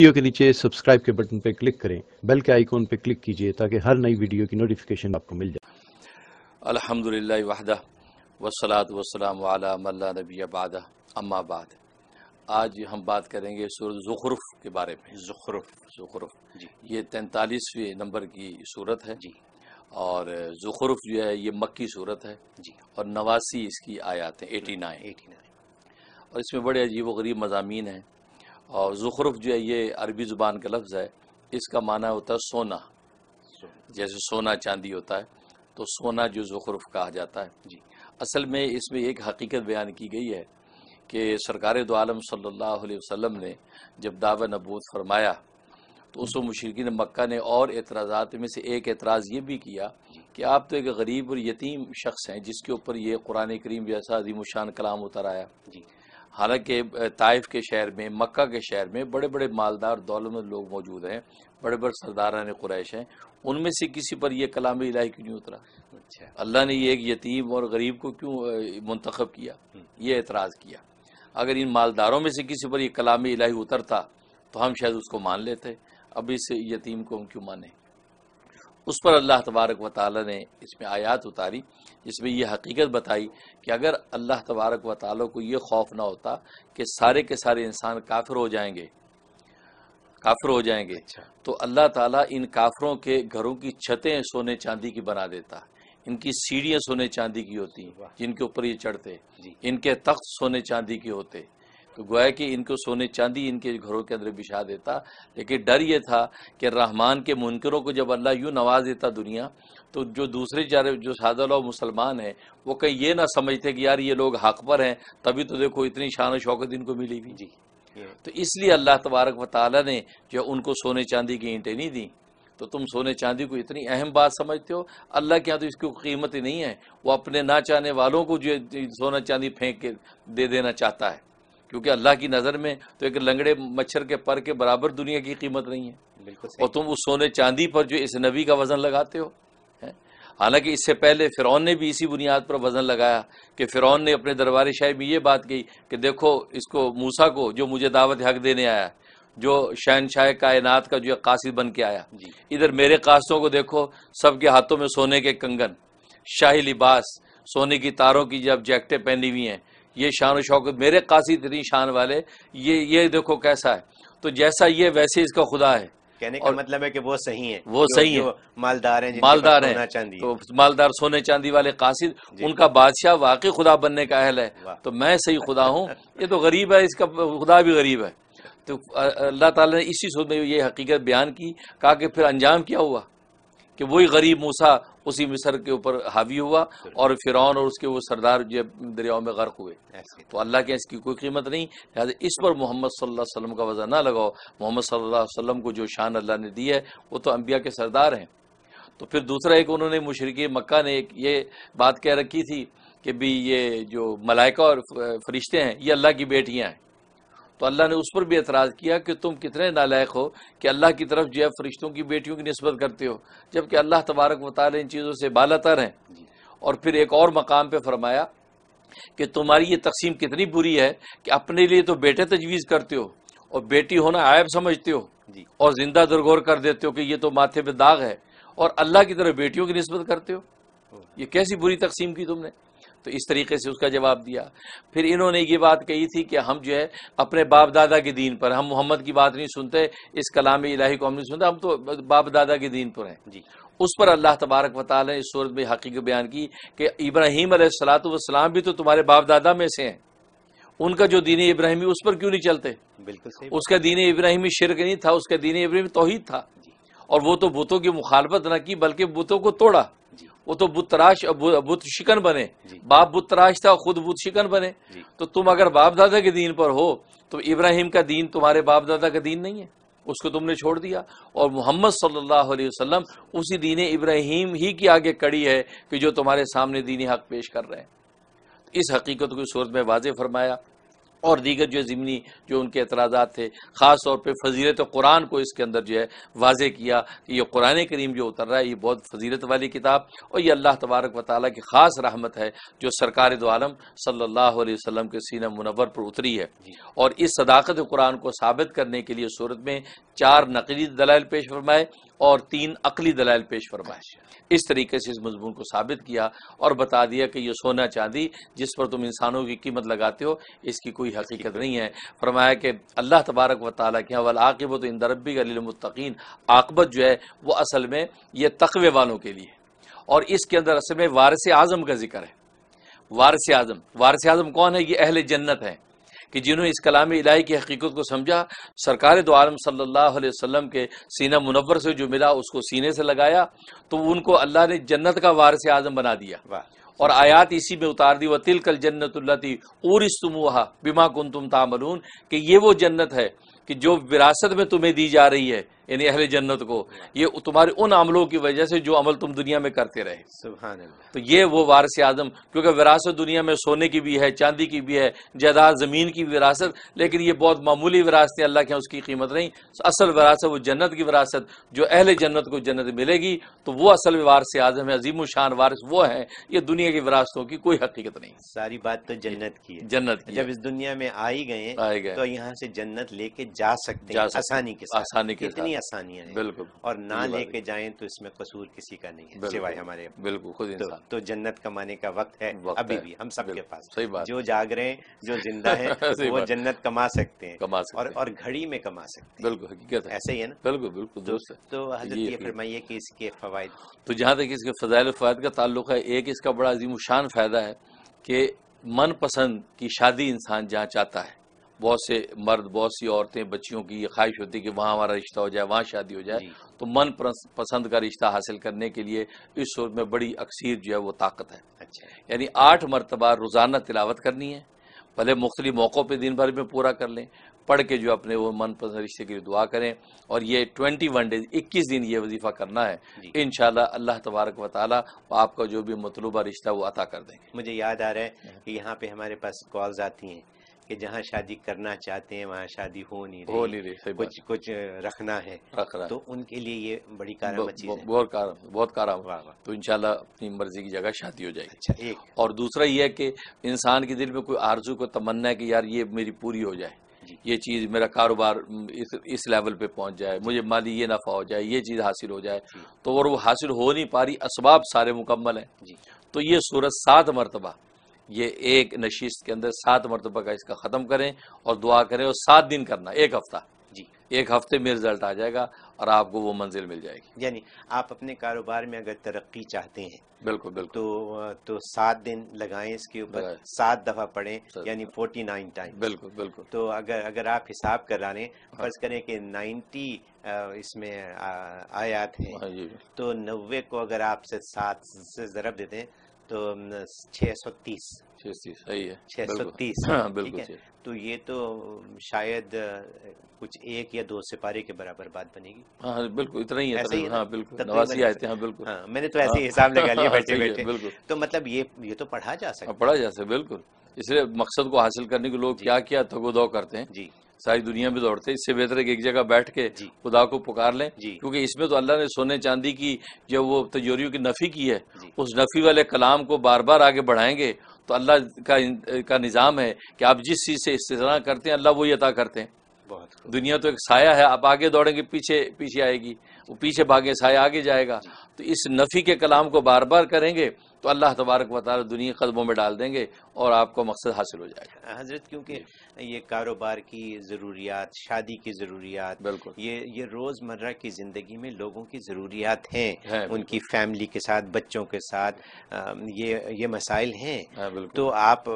Video के नीचे subscribe के बटन पर क्लिक करें बेल के आइकॉन पर क्लिक कीजिए ताकि हर नई वीडियो की नोटिफिकेशन आपको मिल जाए अलहमदिल्ला वहदा वसलात वसलाम मल्ला नबी आबादा अम्मा बाद आज हम बात करेंगे सूरत जुखरुफ के बारे में जुखरुफ जुखरुफ जी ये तैंतालीसवें नंबर की सूरत है जी और ज़ुखरुफ़ जो है ये मक्की सूरत है जी और नवासी इसकी आयात है एटी नाइन एटी नाइन और इसमें बड़े अजीब व गरीब मजामी हैं और ज़ुखरुफ़ जो है ये अरबी ज़ुबान का लफ्ज़ है इसका माना होता है सोना जैसे सोना चांदी होता है तो सोना जो जुखरुफ कहा जाता है जी असल में इसमें एक हकीकत बयान की गई है कि सरकार दो आलम सल्लल्लाहु अलैहि वसल्लम ने जब दावा नबूत फरमाया तो उस मशरकिन मक्का ने और एतराज़ात में से एक एतराज़ ये भी किया कि आप तो एक गरीब और यतीम शख्स हैं जिसके ऊपर ये कुरान करीम जैसा अजीम शान कलाम उतर आया जी हालांकि ताइफ के शहर में मक्का के शहर में बड़े बड़े मालदार दौलतमंद लोग मौजूद हैं बड़े बड़े सरदारान कुरैश हैं उनमें से किसी पर यह कलाम इलाही क्यों नहीं उतरा अच्छा अल्लाह ने एक यतीम और गरीब को क्यों मुंतखब किया हम्म। ये एतराज़ किया अगर इन मालदारों में से किसी पर यह कलाम इलाही उतरता तो हम शायद उसको मान लेते अब इस यतीम को हम क्यों माने उस पर अल्लाह तबारक व ताली ने इसमें आयात उतारी जिसमें यह हकीकत बताई कि अगर अल्लाह तबारक व ताली को ये खौफ ना होता कि सारे के सारे इंसान काफिर हो जाएंगे काफिर हो जाएंगे अच्छा। तो अल्लाह ताला इन काफरों के घरों की छतें सोने चांदी की बना देता इनकी सीढ़ियाँ सोने चांदी की होती जिनके ऊपर ये चढ़ते इनके तख्त सोने चांदी के होते तो गोया कि इनको सोने चांदी इनके घरों के अंदर बिछा देता लेकिन डर ये था कि रहमान के मुनकरों को जब अल्लाह यूँ नवाज देता दुनिया तो जो दूसरे चारे जो सादल और मुसलमान हैं वो कहीं ये ना समझते कि यार ये लोग हक पर हैं तभी तो देखो इतनी शान शौकत इनको मिली भी जी तो इसलिए अल्लाह तबारक व ताली ने जो उनको सोने चांदी की ईंटें नहीं दी तो तुम सोने चांदी को इतनी अहम बात समझते हो अल्लाह के यहाँ तो इसकी कीमत ही नहीं है वो अपने ना चाहने वालों को जो सोना चांदी फेंक के दे देना चाहता है क्योंकि अल्लाह की नज़र में तो एक लंगड़े मच्छर के पर के बराबर दुनिया की कीमत नहीं है और तुम उस सोने चांदी पर जो इस नबी का वज़न लगाते हो हालांकि इससे पहले फ़िरौन ने भी इसी बुनियाद पर वज़न लगाया कि फ़िरौन ने अपने दरबार शाही में ये बात कही कि देखो इसको मूसा को जो मुझे दावत हक देने आया जो शहनशाह कायनात का जो कासिद बन के आया इधर मेरे कासों को देखो सबके हाथों में सोने के कंगन शाही लिबास सोने की तारों की जब जैकटें पहनी हुई हैं ये शान शौकत मेरे कासी इतनी शान वाले ये ये देखो कैसा है तो जैसा ये वैसे इसका खुदा है कहने का मतलब है कि वो सही है वो जो, सही है मालदार है मालदार है चांदी तो मालदार सोने चांदी वाले कासिद उनका बादशाह वाकई खुदा बनने का अहल है तो मैं सही खुदा हूँ ये तो गरीब है इसका खुदा भी गरीब है तो अल्लाह ताला ने इसी सोच में ये हकीकत बयान की कहा कि फिर अंजाम क्या हुआ कि वही गरीब मूसा उसी मिसर के ऊपर हावी हुआ और फिरौन और उसके वो सरदार जब दरियाओं में गर्क हुए तो अल्लाह के इसकी कोई कीमत नहीं लिहाजा इस पर मोहम्मद सल्लल्लाहु अलैहि वसल्लम का वजह ना लगाओ मोहम्मद सल्लल्लाहु अलैहि वसल्लम को जो शान अल्लाह ने दी है वो तो अम्बिया के सरदार हैं तो फिर दूसरा एक उन्होंने मुशरक़ मक्का ने एक ये बात कह रखी थी कि भी ये जो मलाइका और फरिश्ते हैं ये अल्लाह की बेटियाँ हैं तो अल्लाह ने उस पर भी एतराज़ किया कि तुम कितने नालायक हो कि अल्लाह की तरफ जो है फरिश्तों की बेटियों की नस्बत करते हो जबकि अल्लाह तबारक वाले इन चीज़ों से बालतर हैं और फिर एक और मकाम पर फरमाया कि तुम्हारी ये तकसीम कितनी बुरी है कि अपने लिए तो बेटे तजवीज़ करते हो और बेटी होना आयब समझते हो और जिंदा दरगोर कर देते हो कि ये तो माथे पे दाग है और अल्लाह की तरफ बेटियों की नस्बत करते हो ये कैसी बुरी तकसीम की तुमने तो इस तरीके से उसका जवाब दिया फिर इन्होंने ये बात कही थी कि हम जो है अपने बाप दादा के दीन पर हम मोहम्मद की बात नहीं सुनते इस कलाम इलाही को हम नहीं सुनते हम तो बाप दादा के दीन पर हैं जी उस पर अल्लाह तबारक वाल ने इस सूरत में हकीकत बयान की कि इब्राहिम सलातम भी तो तुम्हारे बाप दादा में से हैं उनका जो दीन इब्राहिमी उस पर क्यों नहीं चलते बिल्कुल उसका दीन इब्राहिमी शिरक नहीं था उसका दीन इब्राहिम तोहहीद था और वो तो बुतों की मुखालफत न की बल्कि बुतों को तोड़ा वो तो बुत तराश बुत शिकन बने बाप बुत तराश था खुद बुत शिकन बने तो तुम अगर बाप दादा के दीन पर हो तो इब्राहिम का दीन तुम्हारे बाप दादा का दीन नहीं है उसको तुमने छोड़ दिया और मोहम्मद सल्लल्लाहु अलैहि वसल्लम उसी दीन इब्राहिम ही की आगे कड़ी है कि जो तुम्हारे सामने दीनी हक पेश कर रहे हैं इस हकीकत को सूरत में वाज फरमाया और दीगर जो ज़िमनी जो उनके एतराज़ा थे ख़ास तौर पर फजीलत कुरान को इसके अंदर जो है वाजे किया कि यह कुरान करीम जो उतर रहा है ये बहुत फजीलत वाली किताब और यह अल्लाह तबारक व ताली की ख़ास रहमत है जो सरकार दो आलम सल्ला वसम के सीना मुनवर पर उतरी है और इस सदाकत कुरान को साबित करने के लिए सूरत में चार नकली दलाल पेश फरमाए और तीन अकली दलाल पेश फरमाइश इस तरीके से इस मजमून को साबित किया और बता दिया कि यह सोना चांदी जिस पर तुम इंसानों की कीमत लगाते हो इसकी कोई हकीकत नहीं है फरमाया कि अल्लाह तबारक व ताली के वल आकबत इन दरबी गलीमतकीन आकबत जो है वह असल में यह तकवे वालों के लिए और इसके अंदर असल में वारस आज़म का जिक्र है वारस आज़म वारस आज़म कौन है ये अहल जन्नत है कि जिन्होंने इस कलाम इलाही की हकीकत को समझा सरकार दो आलम सल्लल्लाहु अलैहि वसल्लम के सीना मुनवर से जो मिला उसको सीने से लगाया तो उनको अल्लाह ने जन्नत का वारस आजम बना दिया और आयात इसी में उतार दी व तिल कल जन्नतुल्लती उमहा बिमा कुन तुम तामलून कि ये वो जन्नत है कि जो विरासत में तुम्हें दी जा रही है यानी अहल जन्नत को ये तुम्हारे उन अमलों की वजह से जो अमल तुम दुनिया में करते रहे तो ये वो वारस आदम क्योंकि विरासत दुनिया में सोने की भी है चांदी की भी है जयदाद ज़मीन की विरासत लेकिन ये बहुत मामूली है अल्लाह के उसकी कीमत नहीं तो असल विरासत वो जन्नत की विरासत जो अहल जन्नत को जन्नत मिलेगी तो वो असल वारस आजम है अजीम शान वारस वो है ये दुनिया की विरासतों की कोई हकीकत नहीं सारी बात तो जन्नत की है जन्नत की जब इस दुनिया में आई गए तो यहाँ से जन्नत लेके जा सकते आसानी के आसानी के आसानियां हैं बिल्कुल और ना लेके जाए तो इसमें कसूर किसी का नहीं है सिवाय हमारे बिल्कुल खुद तो, तो जन्नत कमाने का वक्त है वक्त अभी है। भी हम सबके पास सही बात जो जाग रहे हैं जो जिंदा है वो जन्नत कमा सकते हैं कमा सकते और और घड़ी में कमा सकते हैं बिल्कुल हकीकत ऐसे ही है ना बिल्कुल बिल्कुल तो, तो हजरत ये फरमाइए की इसके फवायद तो जहाँ तक इसके फजायल फवायद का ताल्लुक है एक इसका बड़ा अजीम शान फायदा है की मन पसंद की शादी इंसान जहाँ चाहता है बहुत से मर्द बहुत सी औरतें बच्चियों की ये ख्वाहिश होती है कि वहाँ हमारा रिश्ता हो जाए वहाँ शादी हो जाए तो मन पसंद का रिश्ता हासिल करने के लिए इस सूरत में बड़ी अक्सर जो है वो ताकत है अच्छा यानी आठ मरतबा रोज़ाना तिलावत करनी है भले मुख्तलि मौक़ों पर दिन भर में पूरा कर लें पढ़ के जो अपने वो मन पसंद रिश्ते के लिए दुआ करें और ये ट्वेंटी वन डेज इक्कीस दिन ये वजीफ़ा करना है इन अल्लाह तबारक व ताली आपका जो भी मतलूबा रिश्ता वो अता कर देंगे मुझे याद आ रहा है हाँ। कि यहाँ पे हमारे पास कॉल्स आती हैं कि जहाँ शादी करना चाहते हैं वहाँ शादी हो नहीं रही हो नहीं रही सही कुछ कुछ रखना है रखना तो उनके लिए ये बड़ी कारामत है बहुत कारम बहुत काराम तो इनशाला अपनी मर्जी की जगह शादी हो जाएगी अच्छा एक और दूसरा ये है कि इंसान के दिल में कोई आरजू को तमन्ना है कि यार ये मेरी पूरी हो जाए ये चीज़ मेरा कारोबार इस इस लेवल पे पहुंच जाए मुझे माली ये नफ़ा हो जाए ये चीज़ हासिल हो जाए तो और वो हासिल हो नहीं पा रही इसबाब सारे मुकम्मल हैं तो ये सूरत सात मरतबा ये एक नशीस के अंदर सात मरतबा का इसका ख़त्म करें और दुआ करें और सात दिन करना एक हफ्ता जी एक हफ्ते में रिजल्ट आ जाएगा और आपको वो मंजिल मिल जाएगी यानी आप अपने कारोबार में अगर तरक्की चाहते हैं बिल्कुल बिल्कुल तो तो सात दिन लगाएं इसके ऊपर सात दफा पढ़ें यानी फोर्टी नाइन टाइम बिल्कुल बिल्कुल तो अगर अगर आप हिसाब करा लें हाँ। फर्ज करें कि नाइन्टी इसमें आयात है हाँ तो नब्बे को अगर आप सात से जरब देते हैं तो छह सौ तीस छह सौ तीस हाँ, तो ये तो शायद कुछ एक या दो सिपारी के बराबर बात बनेगी हाँ, हाँ बिल्कुल इतना ही है हाँ बिल्कुल तो नवासी आए थे हाँ बिल्कुल हाँ मैंने तो ऐसे हाँ। ही हिसाब लगा लिया बैठे बैठे बिल्कुल तो मतलब ये ये तो पढ़ा जा सकता पढ़ा जा सकता बिल्कुल इसलिए मकसद को हासिल करने के लोग क्या क्या थगोदौ करते हैं जी सारी दुनिया में दौड़ते इससे बेहतर है कि एक जगह बैठ के खुदा को पुकार लें क्योंकि इसमें तो अल्लाह ने सोने चांदी की जो वो तजोरियों की नफ़ी की है उस नफ़ी वाले कलाम को बार बार आगे बढ़ाएंगे तो अल्लाह का का निज़ाम है कि आप जिस चीज़ से इस्तना करते हैं अल्लाह वही अता करते हैं दुनिया तो एक साया है आप आगे दौड़ेंगे पीछे पीछे आएगी वो पीछे भागे साय आगे जाएगा तो इस नफ़ी के कलाम को बार बार करेंगे तो अल्लाह तबारक वाली दुनिया कदमों में डाल देंगे और आपको मकसद हासिल हो जाएगा हजरत क्योंकि ये कारोबार की ज़रूरियात शादी की ज़रूरियात बिल्कुल ये ये रोज़मर्रा की ज़िंदगी में लोगों की ज़रूरियात हैं है, उनकी फैमिली के साथ बच्चों के साथ ये ये मसाइल हैं है, हाँ, तो आप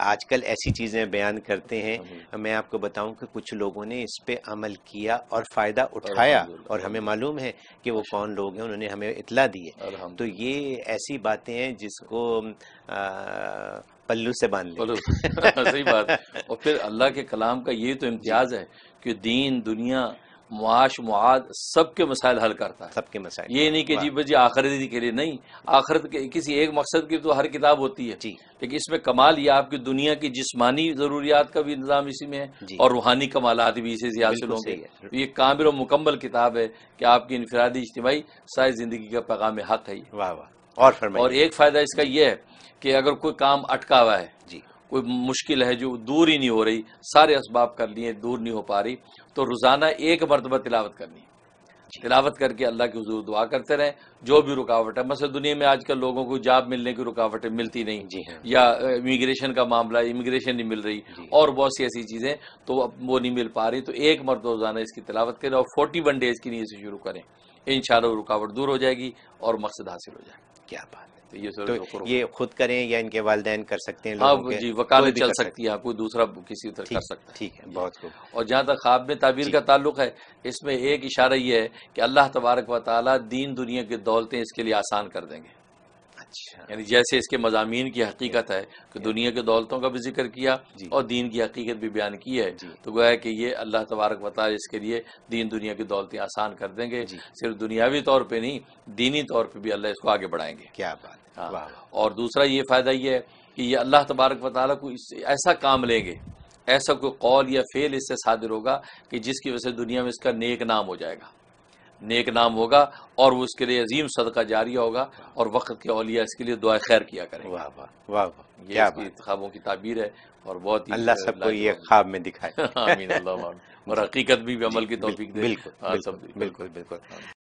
आजकल ऐसी चीज़ें बयान करते हैं मैं आपको बताऊं कि कुछ लोगों ने इस पर अमल किया और फ़ायदा उठाया और हमें मालूम है कि वो कौन लोग हैं उन्होंने हमें इतला दी है तो ये ऐसी बातें हैं जिसको पल्लू से बांध सही बात और फिर अल्लाह के कलाम का ये तो इम्तियाज़ है कि दीन दुनिया मुआश मुआद सबके मसाइल हल करता है सबके मसाइल ये नहीं कि जी बस आखिरत के लिए नहीं आखिर के किसी एक मकसद की तो हर किताब होती है जी लेकिन इसमें कमाल ये आपकी दुनिया की जिसमानी ज़रूरियात का भी इंतजाम इसी में है और रूहानी कमालत भी इसी से हासिल तो ये कामिल और मुकम्मल किताब है कि आपकी इनफरादी इज्तिमाही सारी ज़िंदगी का पैगाम हक है और और एक फ़ायदा इसका यह है कि अगर कोई काम अटका हुआ है जी कोई मुश्किल है जो दूर ही नहीं हो रही सारे इसबाब कर लिए दूर नहीं हो पा रही तो रोज़ाना एक मरतबा तिलावत करनी तिलावत करके अल्लाह की हजूर दुआ करते रहें जो भी रुकावट है मसल दुनिया में आजकल लोगों को जॉब मिलने की रुकावटें मिलती नहीं जी या इमिग्रेशन का मामला इमिग्रेशन नहीं मिल रही और बहुत सी ऐसी चीज़ें तो अब वो नहीं मिल पा रही तो एक मर्द रोज़ाना इसकी तिलावत करें और फोर्टी वन डेज़ की नहीं इसे शुरू करें इन रुकावट दूर हो जाएगी और मकसद हासिल हो जाएगा क्या बात तो ये तो ये खुद करें या इनके वाले कर सकते हैं हाँ जी वकालत चल सकती है आपको दूसरा किसी तरह कर सकता है ठीक है बहुत खूब और जहाँ तक ख्वाब में ताबीर का ताल्लुक है इसमें एक इशारा ये है कि अल्लाह तबारक व दीन दुनिया की दौलतें इसके लिए आसान कर देंगे अच्छा यानी जैसे इसके मजामी की हकीकत है कि दुनिया के दौलतों का भी जिक्र किया और दीन की हकीकत भी बयान की है तो गोया कि ये अल्लाह तबारक बता इसके लिए दीन दुनिया की दौलतें आसान कर देंगे सिर्फ दुनियावी तौर पर नहीं दीनी तौर पर भी अल्लाह इसको आगे बढ़ाएंगे क्या बात हाँ। और दूसरा ये फ़ायदा ये है कि ये अल्लाह तबारक वाली को ऐसा काम लेंगे ऐसा कोई कौल या फेल इससे सादिर होगा कि जिसकी वजह से दुनिया में इसका नेक नाम हो जाएगा नेक नाम होगा और वो इसके लिए अजीम सदका जारी होगा और वक्त के अलिया इसके लिए दुआ खैर किया करेंगे वाह ख्वाबों की ताबीर है और बहुत ही अल्लाह सबको ये ख्वाब में दिखाए और हकीकत भी, अमल की तोफीक हाँ, बिल्कुल बिल्कुल बिल्कुल हाँ।